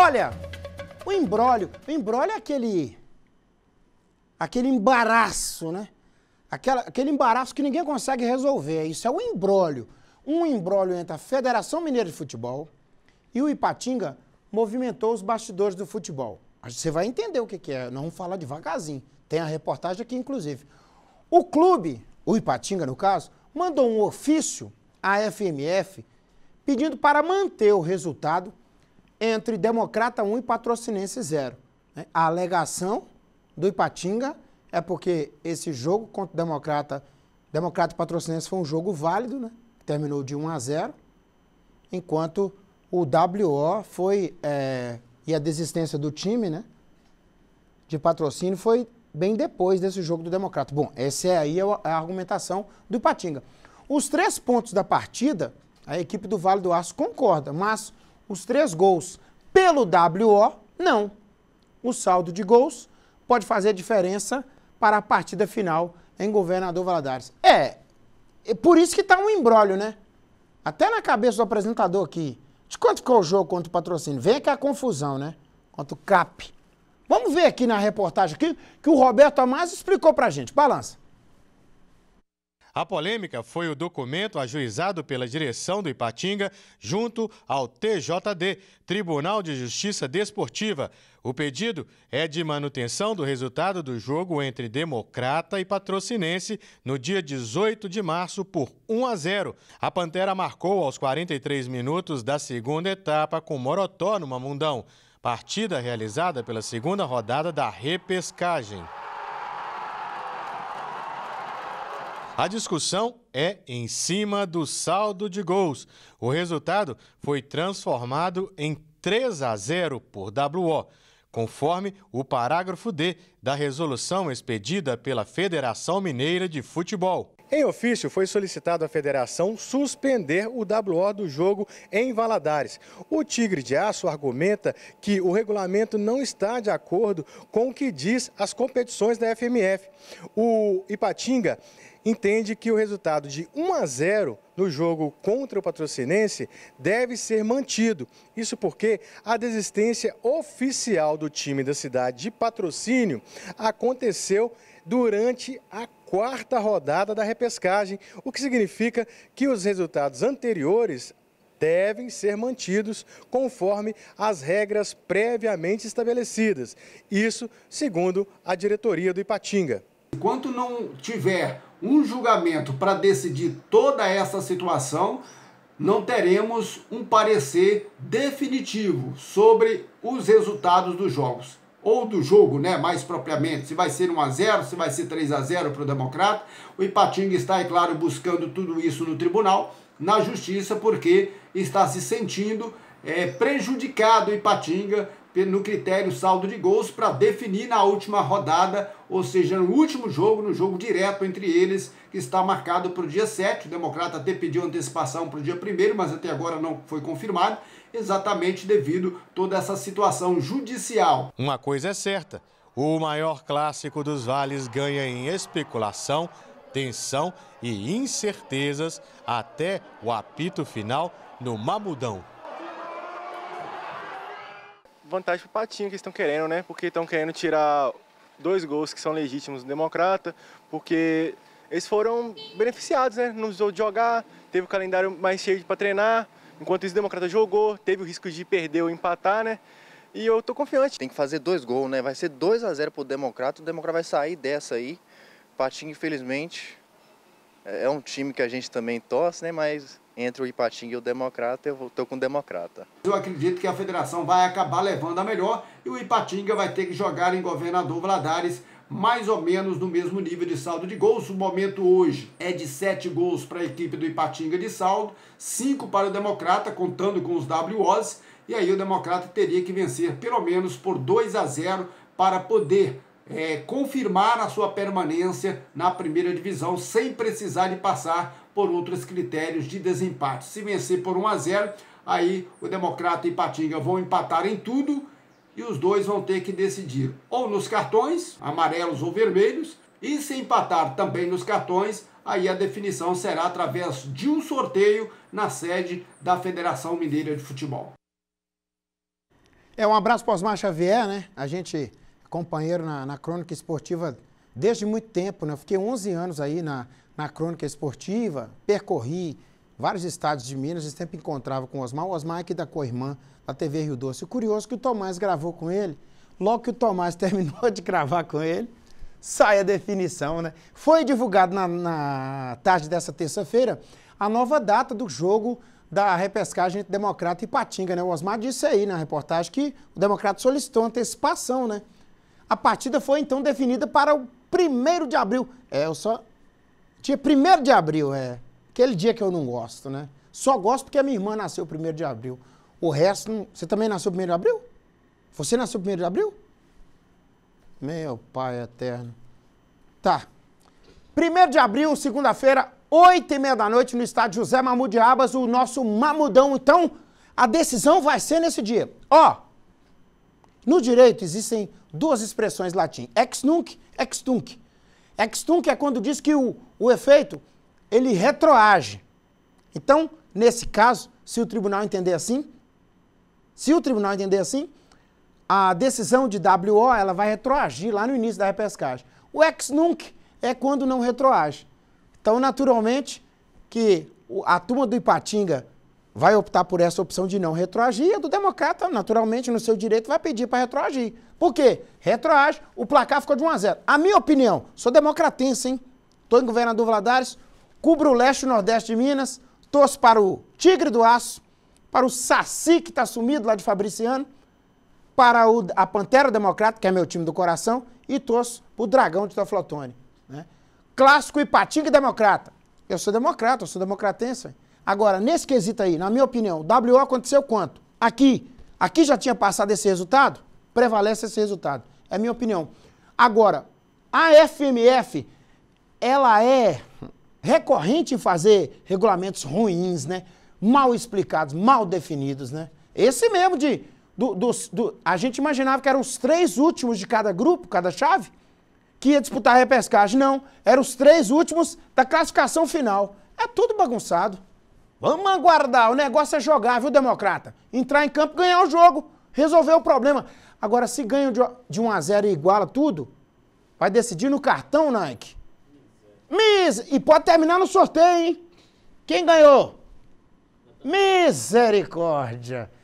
Olha, o embrólio, o embrólio é aquele aquele embaraço, né? Aquela, aquele embaraço que ninguém consegue resolver. Isso é o embrólio. Um embrólio entre a Federação Mineira de Futebol e o Ipatinga movimentou os bastidores do futebol. Você vai entender o que, é, não vamos falar devagarzinho. Tem a reportagem aqui, inclusive. O clube, o Ipatinga no caso, mandou um ofício à FMF pedindo para manter o resultado entre Democrata 1 e Patrocinense 0. Né? A alegação do Ipatinga é porque esse jogo contra Democrata, Democrata e Patrocinense foi um jogo válido, né? terminou de 1 a 0, enquanto o WO foi, é, e a desistência do time né, de patrocínio foi bem depois desse jogo do Democrata. Bom, essa é aí a argumentação do Ipatinga. Os três pontos da partida, a equipe do Vale do Aço concorda, mas os três gols pelo WO, não. O saldo de gols pode fazer diferença para a partida final em Governador Valadares. É, é por isso que está um embrólio, né? Até na cabeça do apresentador aqui. De quanto ficou é o jogo contra o patrocínio? Vem que é a confusão, né? Quanto CAP. Vamos ver aqui na reportagem aqui, que o Roberto Amaro explicou a gente. Balança. A polêmica foi o documento ajuizado pela direção do Ipatinga junto ao TJD, Tribunal de Justiça Desportiva. O pedido é de manutenção do resultado do jogo entre Democrata e Patrocinense no dia 18 de março por 1 a 0. A Pantera marcou aos 43 minutos da segunda etapa com Morotó no Mamundão, partida realizada pela segunda rodada da repescagem. A discussão é em cima do saldo de gols. O resultado foi transformado em 3 a 0 por WO, conforme o parágrafo D da resolução expedida pela Federação Mineira de Futebol. Em ofício, foi solicitado à federação suspender o WO do jogo em Valadares. O Tigre de Aço argumenta que o regulamento não está de acordo com o que diz as competições da FMF. O Ipatinga entende que o resultado de 1 a 0 no jogo contra o patrocinense deve ser mantido. Isso porque a desistência oficial do time da cidade de patrocínio aconteceu durante a quarta rodada da repescagem, o que significa que os resultados anteriores devem ser mantidos conforme as regras previamente estabelecidas. Isso segundo a diretoria do Ipatinga. Enquanto não tiver um julgamento para decidir toda essa situação, não teremos um parecer definitivo sobre os resultados dos jogos. Ou do jogo, né, mais propriamente, se vai ser 1 a 0, se vai ser 3 a 0 para o Democrata. O Ipatinga está, é claro, buscando tudo isso no tribunal, na justiça, porque está se sentindo é, prejudicado Ipatinga no critério saldo de gols para definir na última rodada, ou seja, no último jogo, no jogo direto entre eles, que está marcado para o dia 7. O Democrata até pediu antecipação para o dia 1, mas até agora não foi confirmado, exatamente devido a toda essa situação judicial. Uma coisa é certa: o maior clássico dos vales ganha em especulação, tensão e incertezas até o apito final no Mamudão vantagem pro Patinho que eles estão querendo, né? Porque estão querendo tirar dois gols que são legítimos do Democrata, porque eles foram beneficiados, né? Não precisou jogar, teve o calendário mais cheio para treinar. Enquanto isso, o Democrata jogou, teve o risco de perder ou empatar, né? E eu tô confiante. Tem que fazer dois gols, né? Vai ser 2 a 0 pro Democrata, o Democrata vai sair dessa aí. Patinho, infelizmente, é, é um time que a gente também torce, né? Mas entre o Ipatinga e o Democrata, eu estou com o Democrata. Eu acredito que a federação vai acabar levando a melhor e o Ipatinga vai ter que jogar em Governador Valadares mais ou menos no mesmo nível de saldo de gols. O momento hoje é de sete gols para a equipe do Ipatinga de saldo, cinco para o Democrata, contando com os WOs, e aí o Democrata teria que vencer pelo menos por 2 a 0 para poder é, confirmar a sua permanência na primeira divisão sem precisar de passar por outros critérios de desempate. Se vencer por 1 a 0, aí o Democrata e Patinga vão empatar em tudo e os dois vão ter que decidir ou nos cartões, amarelos ou vermelhos, e se empatar também nos cartões, aí a definição será através de um sorteio na sede da Federação Mineira de Futebol. É um abraço para Osmar Xavier, né? A gente companheiro na, na crônica esportiva desde muito tempo. Né? fiquei 11 anos aí na, na crônica esportiva, percorri vários estados de Minas, eu sempre encontrava com o Osmar. O Osmar é aqui da Coirmã, da TV Rio Doce. O curioso é que o Tomás gravou com ele. Logo que o Tomás terminou de gravar com ele, sai a definição, né? Foi divulgado na, na tarde dessa terça-feira a nova data do jogo da repescagem entre Democrata e Patinga, né? O Osmar disse aí na reportagem que o Democrata solicitou antecipação, né? A partida foi então definida para o 1 de abril. É, eu só. Dia 1 de abril, é. Aquele dia que eu não gosto, né? Só gosto porque a minha irmã nasceu 1 de abril. O resto. Não... Você também nasceu 1 de abril? Você nasceu 1 de abril? Meu pai eterno. Tá. 1 de abril, segunda-feira, 8 e meia da noite, no estádio José Mamud Abas, o nosso mamudão. Então, a decisão vai ser nesse dia. Ó, no direito existem duas expressões latim, ex nunc, ex tunc. Ex tunc é quando diz que o, o efeito, ele retroage. Então, nesse caso, se o tribunal entender assim, se o tribunal entender assim, a decisão de WO ela vai retroagir lá no início da repescagem. O ex nunc é quando não retroage. Então, naturalmente, que a turma do Ipatinga vai optar por essa opção de não retroagir, e a do democrata, naturalmente, no seu direito, vai pedir para retroagir. Por quê? Retroage, o placar ficou de 1 a 0. A minha opinião, sou democratense, hein? Tô em governador Valadares, cubro o leste e o nordeste de Minas, torço para o Tigre do Aço, para o Saci que está sumido lá de Fabriciano, para o, a Pantera Democrata, que é meu time do coração, e torço para o Dragão de Toflotone. Né? Clássico Ipatinga e Democrata. Eu sou democrata, eu sou democratense. Agora, nesse quesito aí, na minha opinião, o WO aconteceu quanto? Aqui, aqui já tinha passado esse resultado? prevalece esse resultado. É a minha opinião. Agora, a FMF, ela é recorrente em fazer regulamentos ruins, né? Mal explicados, mal definidos, né? Esse mesmo de... Do, do, do, a gente imaginava que eram os três últimos de cada grupo, cada chave, que ia disputar a repescagem. Não, eram os três últimos da classificação final. É tudo bagunçado. Vamos aguardar, o negócio é jogar, viu, democrata? Entrar em campo, ganhar o jogo, resolver o problema. Agora, se ganham de 1 a 0 e iguala tudo, vai decidir no cartão, Nike. Mis e pode terminar no sorteio, hein? Quem ganhou? Misericórdia!